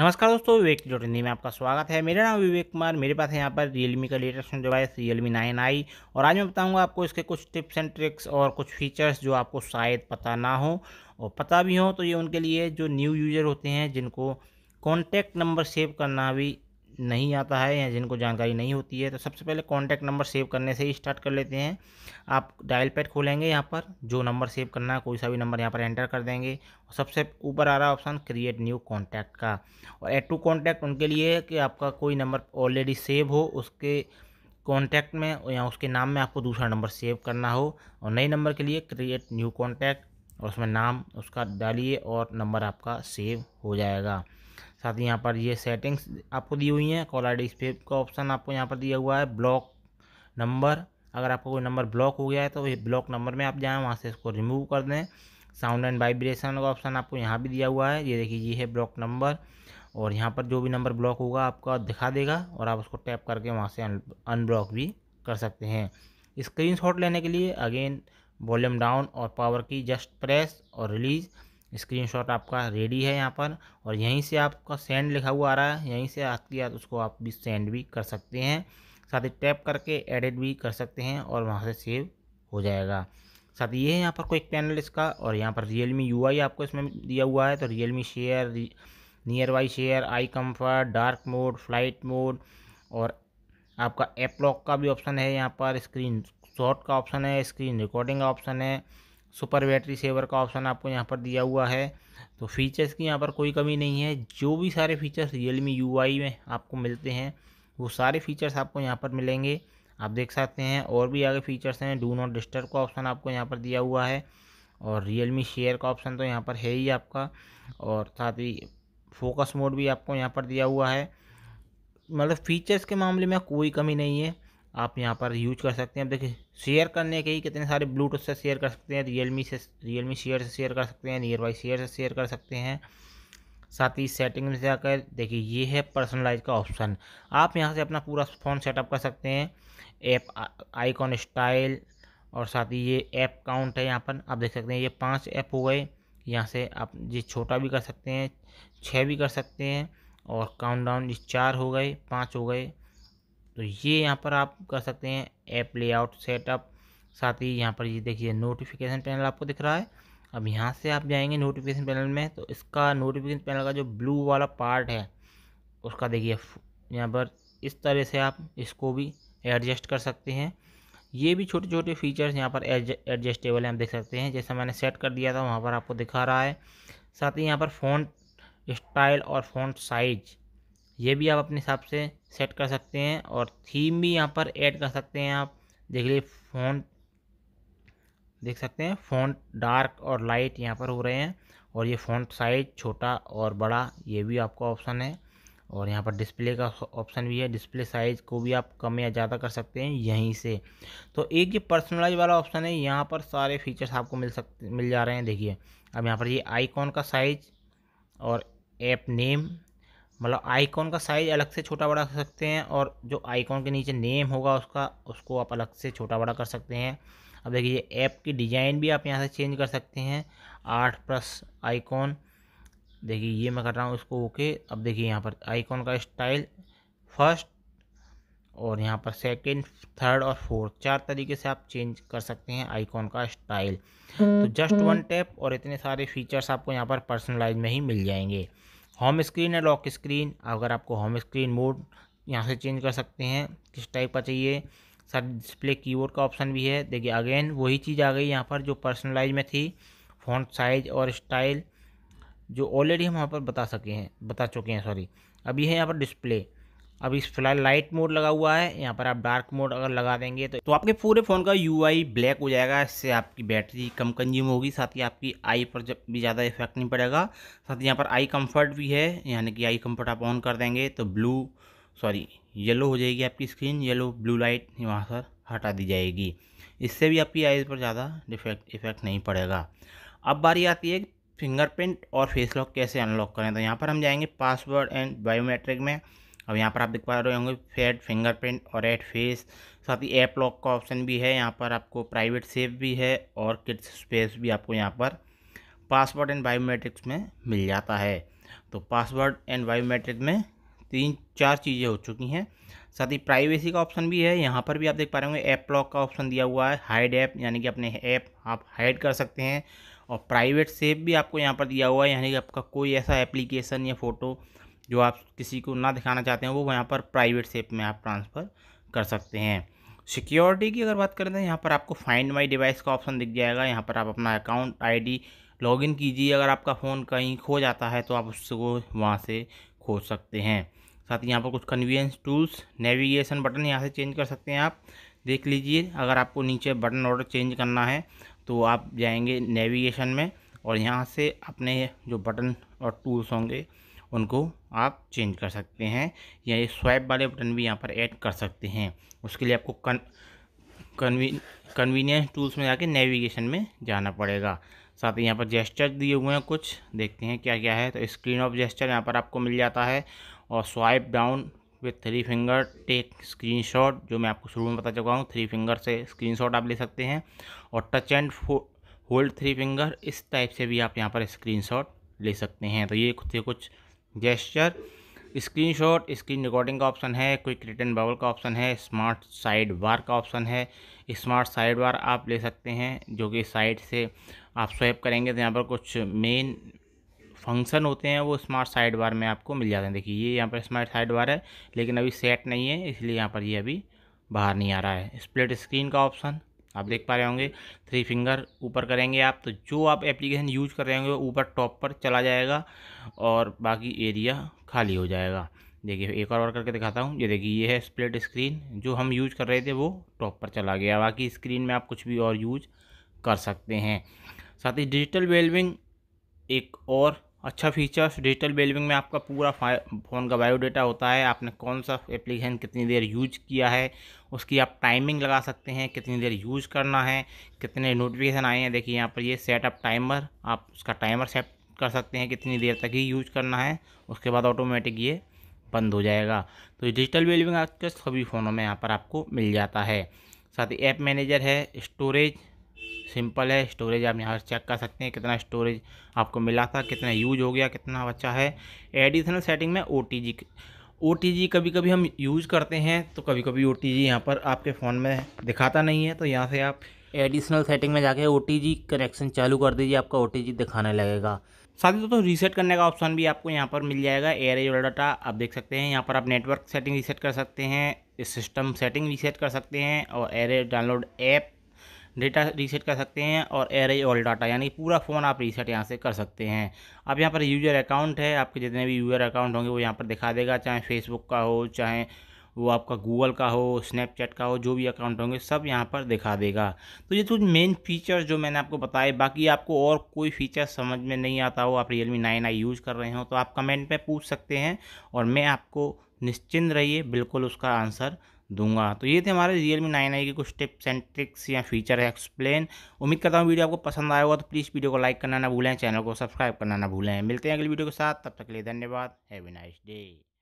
नमस्कार दोस्तों विवेक डॉट हिंदी में आपका स्वागत है मेरा नाम विवेक कुमार मेरे पास है यहाँ पर रियलमी का latest device Realme nine i और आज मैं बताऊंगा आपको इसके कुछ टिप्स एंड ट्रिक्स और कुछ फीचर्स जो आपको शायद पता ना हो और पता भी हो तो ये उनके लिए जो न्यू यूज़र होते हैं जिनको कॉन्टैक्ट नंबर सेव करना भी नहीं आता है या जिनको जानकारी नहीं होती है तो सबसे पहले कॉन्टैक्ट नंबर सेव करने से ही स्टार्ट कर लेते हैं आप डायल पैड खोलेंगे यहाँ पर जो नंबर सेव करना है कोई सा भी नंबर यहाँ पर एंटर कर देंगे और सबसे ऊपर आ रहा है ऑप्शन क्रिएट न्यू कॉन्टैक्ट का और एड टू कॉन्टैक्ट उनके लिए है कि आपका कोई नंबर ऑलरेडी सेव हो उसके कॉन्टैक्ट में या उसके नाम में आपको दूसरा नंबर सेव करना हो और नए नंबर के लिए क्रिएट न्यू कॉन्टैक्ट और उसमें नाम उसका डालिए और नंबर आपका सेव हो जाएगा साथ ही यहाँ पर ये सेटिंग्स आपको दी हुई हैं कॉल आई डी का ऑप्शन आपको यहाँ पर दिया हुआ है ब्लॉक नंबर अगर आपका कोई नंबर ब्लॉक हो गया है तो ये ब्लॉक नंबर में आप जाएँ वहाँ से इसको रिमूव कर दें साउंड एंड वाइब्रेशन का ऑप्शन आपको यहाँ भी दिया हुआ है ये देखिए ये है ब्लॉक नंबर और यहाँ पर जो भी नंबर ब्लॉक होगा आपका दिखा देगा और आप उसको टैप करके वहाँ से अनब्लॉक भी कर सकते हैं स्क्रीनशॉट लेने के लिए अगेन वॉल्यूम डाउन और पावर की जस्ट प्रेस और रिलीज़ स्क्रीनशॉट आपका रेडी है यहाँ पर और यहीं से आपका सेंड लिखा हुआ आ रहा है यहीं से आपकी याद उसको आप भी सेंड भी कर सकते हैं साथ ही टैप करके एडिट भी कर सकते हैं और वहाँ से सेव हो जाएगा साथ ही ये है यहाँ पर कोई पैनल इसका और यहाँ पर रियल मी यू आपको इसमें दिया हुआ है तो Realme share nearby share eye comfort dark mode flight mode और आपका एप लॉक का भी ऑप्शन है यहाँ पर स्क्रीन शॉट का ऑप्शन है स्क्रीन रिकॉर्डिंग का ऑप्शन है सुपर बैटरी सेवर का ऑप्शन आपको यहाँ पर दिया हुआ है तो फीचर्स की यहाँ पर कोई कमी नहीं है जो भी सारे फीचर्स रियल मी यू में आपको मिलते हैं वो सारे फीचर्स आपको यहाँ पर मिलेंगे आप देख सकते हैं और भी आगे फीचर्स हैं डू नॉट डिस्टर्ब का ऑप्शन आपको यहाँ पर दिया हुआ है और रियल मी शेयर का ऑप्शन तो यहाँ पर है ही आपका और साथ ही फोकस मोड भी आपको यहाँ पर दिया हुआ है मतलब फ़ीचर्स के मामले में कोई कमी नहीं है आप यहाँ पर यूज कर सकते हैं अब देखिए शेयर करने के ही कितने सारे ब्लूटूथ से शेयर कर सकते हैं रियल से रियलमी शेयर से शेयर कर सकते हैं नियर बाई शेयर से शेयर कर सकते हैं साथ ही सेटिंग में जाकर देखिए ये है पर्सनलाइज का ऑप्शन आप यहाँ से अपना पूरा फ़ोन सेटअप कर सकते हैं ऐप आइकॉन स्टाइल और साथ ही ये ऐप काउंट है यहाँ पर आप देख सकते हैं ये पांच ऐप हो गए यहाँ से आप ये छोटा भी कर सकते हैं छः भी कर सकते हैं और काउंट डाउन ये चार हो गए पाँच हो गए तो ये यहाँ पर आप कर सकते हैं ऐप लेआउट सेटअप साथ ही यहाँ पर ये देखिए नोटिफिकेशन पैनल आपको दिख रहा है अब यहाँ से आप जाएंगे नोटिफिकेशन पैनल में तो इसका नोटिफिकेशन पैनल का जो ब्लू वाला पार्ट है उसका देखिए यहाँ पर इस तरह से आप इसको भी एडजस्ट कर सकते हैं ये भी छोटे छोटे फीचर्स यहाँ पर एडजस्टेबल हैं आप देख सकते हैं जैसा मैंने सेट कर दिया था वहाँ पर आपको दिखा रहा है साथ ही यहाँ पर फ़ॉन्ट स्टाइल और फ़ॉन्ट साइज ये भी आप अपने हिसाब से सेट कर सकते हैं और थीम भी यहाँ पर ऐड कर सकते हैं आप देख लीजिए फ़ॉन्ट देख सकते हैं फ़ॉन्ट डार्क और लाइट यहाँ पर हो रहे हैं और ये फ़ॉन्ट साइज छोटा और बड़ा ये भी आपका ऑप्शन है और यहाँ पर डिस्प्ले का ऑप्शन भी है डिस्प्ले साइज़ को भी आप कम या ज़्यादा कर सकते हैं यहीं से तो एक ये पर्सनलाइज वाला ऑप्शन है यहाँ पर सारे फीचर्स आपको मिल सकते मिल जा रहे हैं देखिए अब यहाँ पर ये आइकॉन का साइज और ऐप नेम मतलब आइकॉन का साइज़ अलग से छोटा बड़ा कर सकते हैं और जो आइकॉन के नीचे नेम होगा उसका उसको आप अलग से छोटा बड़ा कर सकते हैं अब देखिए ऐप की डिज़ाइन भी आप यहाँ से चेंज कर सकते हैं आठ प्लस आइकॉन देखिए ये मैं कर रहा हूँ इसको ओके अब देखिए यहाँ पर आइकॉन का स्टाइल फर्स्ट और यहाँ पर सेकंड थर्ड और फोर्थ चार तरीके से आप चेंज कर सकते हैं आइकॉन का स्टाइल तो जस्ट वन टैप और इतने सारे फीचर्स आपको यहाँ पर पर्सनलाइज में ही मिल जाएंगे होम स्क्रीन है लॉक स्क्रीन अगर आपको होम स्क्रीन मोड यहाँ से चेंज कर सकते हैं किस टाइप का चाहिए सर डिस्प्ले कीबोर्ड का ऑप्शन भी है देखिए अगेन वही चीज़ आ गई यहाँ पर जो पर्सनलाइज में थी फ़ॉन्ट साइज और स्टाइल जो ऑलरेडी हम यहाँ पर बता सके हैं बता चुके हैं सॉरी अभी है यहाँ पर डिस्प्ले अभी फिलहाल लाइट मोड लगा हुआ है यहाँ पर आप डार्क मोड अगर लगा देंगे तो, तो आपके पूरे फ़ोन का यूआई ब्लैक हो जाएगा इससे आपकी बैटरी कम कंज्यूम होगी साथ ही आपकी आई पर जब भी ज़्यादा इफेक्ट नहीं पड़ेगा साथ ही यहाँ पर आई कंफर्ट भी है यानी कि आई कंफर्ट आप ऑन कर देंगे तो ब्लू सॉरी येलो हो जाएगी आपकी स्क्रीन येलो ब्लू लाइट वहाँ पर हटा दी जाएगी इससे भी आपकी आई पर ज़्यादा डिफेक्ट इफेक्ट नहीं पड़ेगा अब बारी आती है फिंगरप्रिंट और फेस लॉक कैसे अनलॉक करें तो यहाँ पर हम जाएंगे पासवर्ड एंड बायोमेट्रिक में अब यहाँ पर आप देख पा रहे होंगे फेड फिंगरप्रिंट और एड फेस साथ ही ऐप लॉक का ऑप्शन भी है यहाँ पर आपको प्राइवेट सेव भी है और किड्स स्पेस भी आपको यहाँ पर पासवर्ड एंड बायोमेट्रिक्स में मिल जाता है तो पासवर्ड एंड बायोमेट्रिक में तीन चार चीज़ें हो चुकी हैं साथ ही प्राइवेसी का ऑप्शन भी है यहाँ पर भी आप देख पा रहे होंगे ऐप लॉक का ऑप्शन दिया हुआ है हाइड ऐप यानी कि अपने ऐप आप हाइड कर सकते हैं और प्राइवेट सेव भी आपको यहाँ पर दिया हुआ है यानी कि आपका कोई ऐसा एप्लीकेशन या फ़ोटो जो आप किसी को ना दिखाना चाहते हैं वो यहाँ पर प्राइवेट सेप में आप ट्रांसफ़र कर सकते हैं सिक्योरिटी की अगर बात करें तो यहाँ पर आपको फाइंड माई डिवाइस का ऑप्शन दिख जाएगा यहाँ पर आप अपना अकाउंट आईडी लॉगिन कीजिए अगर आपका फ़ोन कहीं खो जाता है तो आप उसको वहाँ से खोज सकते हैं साथ ही यहाँ पर कुछ कन्वीनियंस टूल्स नेविगेशन बटन यहाँ से चेंज कर सकते हैं आप देख लीजिए अगर आपको नीचे बटन ऑर्डर चेंज करना है तो आप जाएंगे नेविगेशन में और यहाँ से अपने जो बटन और टूल्स होंगे उनको आप चेंज कर सकते हैं या ये स्वाइप वाले बटन भी यहाँ पर ऐड कर सकते हैं उसके लिए आपको कन कन्वी कन्वीनियंस टूल्स में जाके नेविगेशन में जाना पड़ेगा साथ ही यहाँ पर जेस्टर दिए हुए हैं कुछ देखते हैं क्या क्या है तो स्क्रीन ऑफ जेस्टर यहाँ पर आपको मिल जाता है और swipe down with three finger take screen जो मैं आपको शुरू में बता चुका हूँ थ्री फिंगर से स्क्रीन आप ले सकते हैं और touch and hold three finger इस टाइप से भी आप यहाँ पर स्क्रीन ले सकते हैं तो ये कुछ कुछ gesture screenshot screen recording का ऑप्शन है क्विक रिटर्न बबल का ऑप्शन है स्मार्ट साइड बार का ऑप्शन है स्मार्ट साइड वार आप ले सकते हैं जो कि साइड से आप स्वैप करेंगे तो यहाँ पर कुछ मेन फंक्शन होते हैं वो स्मार्ट साइड बार में आपको मिल जाते हैं देखिए ये यहाँ पर स्मार्ट साइड वार है लेकिन अभी सेट नहीं है इसलिए यहाँ पर ये यह अभी बाहर नहीं आ रहा है स्प्लिट स्क्रीन का ऑप्शन आप देख पा रहे होंगे थ्री फिंगर ऊपर करेंगे आप तो जो आप एप्लीकेशन यूज कर रहे होंगे वो ऊपर टॉप पर चला जाएगा और बाकी एरिया खाली हो जाएगा देखिए एक और और करके दिखाता हूँ ये देखिए ये है स्प्लिट स्क्रीन जो हम यूज कर रहे थे वो टॉप पर चला गया बाकी स्क्रीन में आप कुछ भी और यूज कर सकते हैं साथ ही डिजिटल वेल्विंग एक और अच्छा फीचर्स डिजिटल बेलविंग में आपका पूरा फ़ोन का बायोडाटा होता है आपने कौन सा एप्लीकेशन कितनी देर यूज किया है उसकी आप टाइमिंग लगा सकते हैं कितनी देर यूज करना है कितने नोटिफिकेशन आए हैं देखिए यहाँ पर ये सेटअप टाइमर आप उसका टाइमर सेट कर सकते हैं कितनी देर तक ही यूज करना है उसके बाद ऑटोमेटिक ये बंद हो जाएगा तो डिजिटल बेलविंग आज सभी फ़ोनों में यहाँ पर आपको मिल जाता है साथ ही ऐप मैनेजर है स्टोरेज सिंपल है स्टोरेज आप यहाँ से चेक कर सकते हैं कितना स्टोरेज आपको मिला था कितना यूज हो गया कितना बच्चा है एडिशनल सेटिंग में ओ टी ओ कभी कभी हम यूज़ करते हैं तो कभी कभी ओ टी यहाँ पर आपके फ़ोन में दिखाता नहीं है तो यहाँ से आप एडिशनल सेटिंग में जाके ओ कनेक्शन चालू कर दीजिए आपका ओ दिखाने लगेगा साथ ही दोस्तों रीसेट करने का ऑप्शन भी आपको यहाँ पर मिल जाएगा एयर एज डाटा आप देख सकते हैं यहाँ पर आप नेटवर्क सेटिंग रीसेट कर सकते हैं सिस्टम सेटिंग रीसेट कर सकते हैं और एयर डाउनलोड ऐप डेटा रीसेट कर सकते हैं और एरे ऑल डाटा यानी पूरा फ़ोन आप रीसेट यहाँ से कर सकते हैं अब यहाँ पर यूज़र अकाउंट है आपके जितने भी यूज़र अकाउंट होंगे वो यहाँ पर दिखा देगा चाहे फेसबुक का हो चाहे वो आपका गूगल का हो स्नैपचैट का हो जो भी अकाउंट होंगे सब यहाँ पर दिखा देगा तो ये कुछ मेन फीचर्स जो मैंने आपको बताए बाकी आपको और कोई फीचर समझ में नहीं आता हो आप Realme nine i use कर रहे हो तो आप कमेंट में पूछ सकते हैं और मैं आपको निश्चिंत रहिए बिल्कुल उसका आंसर दूंगा तो ये थे हमारे रियल मी नाइन आई के कुछ टिप्स एंड ट्रिक्स या फीचर है एक्सप्लेन उम्मीद करता हूँ वीडियो आपको पसंद आया होगा तो प्लीज़ वीडियो को लाइक करना ना भूलें चैनल को सब्सक्राइब करना ना भूलें मिलते हैं अगली वीडियो के साथ तब तक के लिए धन्यवाद हैवी नाइस डे